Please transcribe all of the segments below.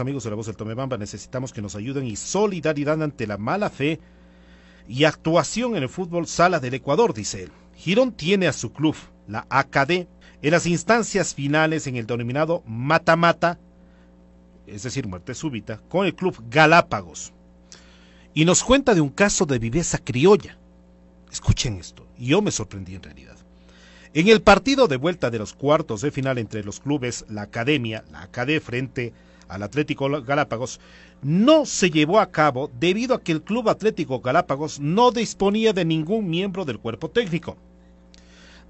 amigos de la voz del Tomebamba, necesitamos que nos ayuden y solidaridad ante la mala fe y actuación en el fútbol sala del Ecuador, dice él. Girón tiene a su club, la AKD, en las instancias finales en el denominado mata-mata, es decir, muerte súbita, con el club Galápagos. Y nos cuenta de un caso de viveza criolla. Escuchen esto, yo me sorprendí en realidad. En el partido de vuelta de los cuartos de final entre los clubes La Academia, la AKD frente al Atlético Galápagos, no se llevó a cabo debido a que el Club Atlético Galápagos no disponía de ningún miembro del cuerpo técnico.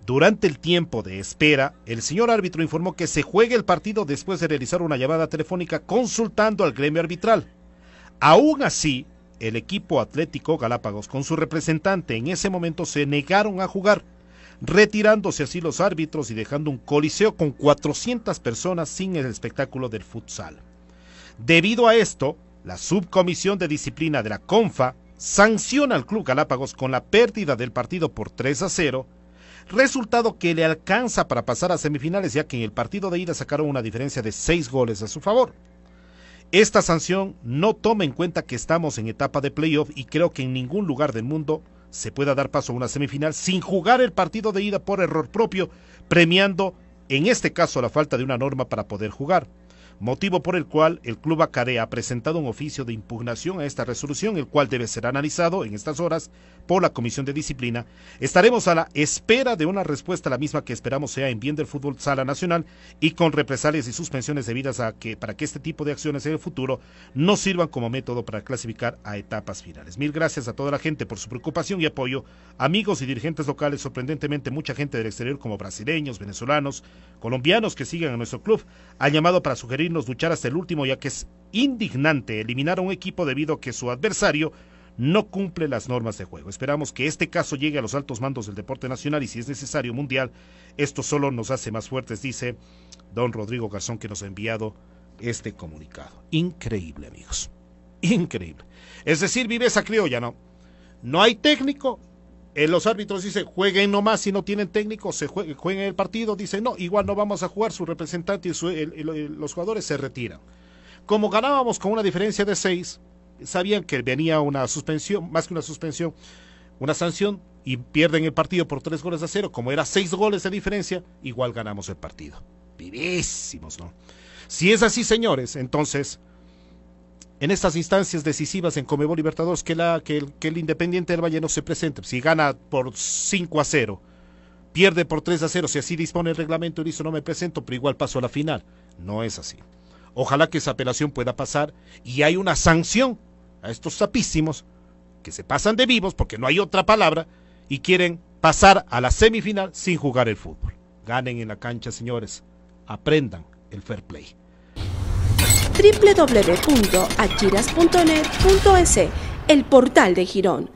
Durante el tiempo de espera, el señor árbitro informó que se juegue el partido después de realizar una llamada telefónica consultando al gremio arbitral. Aún así, el equipo Atlético Galápagos con su representante en ese momento se negaron a jugar, retirándose así los árbitros y dejando un coliseo con 400 personas sin el espectáculo del futsal. Debido a esto, la Subcomisión de Disciplina de la CONFA sanciona al Club Galápagos con la pérdida del partido por 3 a 0, resultado que le alcanza para pasar a semifinales ya que en el partido de ida sacaron una diferencia de 6 goles a su favor. Esta sanción no toma en cuenta que estamos en etapa de playoff y creo que en ningún lugar del mundo se pueda dar paso a una semifinal sin jugar el partido de ida por error propio, premiando en este caso la falta de una norma para poder jugar motivo por el cual el Club Acaré ha presentado un oficio de impugnación a esta resolución, el cual debe ser analizado en estas horas por la Comisión de Disciplina. Estaremos a la espera de una respuesta, la misma que esperamos sea en bien del fútbol sala nacional y con represalias y suspensiones debidas a que para que este tipo de acciones en el futuro no sirvan como método para clasificar a etapas finales. Mil gracias a toda la gente por su preocupación y apoyo, amigos y dirigentes locales, sorprendentemente mucha gente del exterior como brasileños, venezolanos, colombianos que siguen a nuestro club, ha llamado para sugerir luchar hasta el último, ya que es indignante eliminar a un equipo debido a que su adversario no cumple las normas de juego. Esperamos que este caso llegue a los altos mandos del deporte nacional y si es necesario mundial, esto solo nos hace más fuertes, dice don Rodrigo Garzón que nos ha enviado este comunicado. Increíble, amigos. Increíble. Es decir, viveza criolla, ¿no? No hay técnico, eh, los árbitros dicen, jueguen nomás si no tienen técnico, se jueguen, el partido, dicen, no, igual no vamos a jugar, su representante y los jugadores se retiran. Como ganábamos con una diferencia de seis, sabían que venía una suspensión, más que una suspensión, una sanción, y pierden el partido por tres goles a cero, como era seis goles de diferencia, igual ganamos el partido. Vivísimos, ¿no? Si es así, señores, entonces en estas instancias decisivas en Comebol Libertadores que, la, que, el, el Independiente del Valle no se presente. Si gana por 5 a 0, pierde por 3 a 0, si así dispone el reglamento, dice no me presento, pero igual paso a la final. No es así. Ojalá que esa apelación pueda pasar y hay una sanción a estos sapísimos que se pasan de vivos porque no hay otra palabra y quieren pasar a la semifinal sin jugar el fútbol. Ganen en la cancha, señores. Aprendan el fair play www.achiras.net.es, el portal de Girón.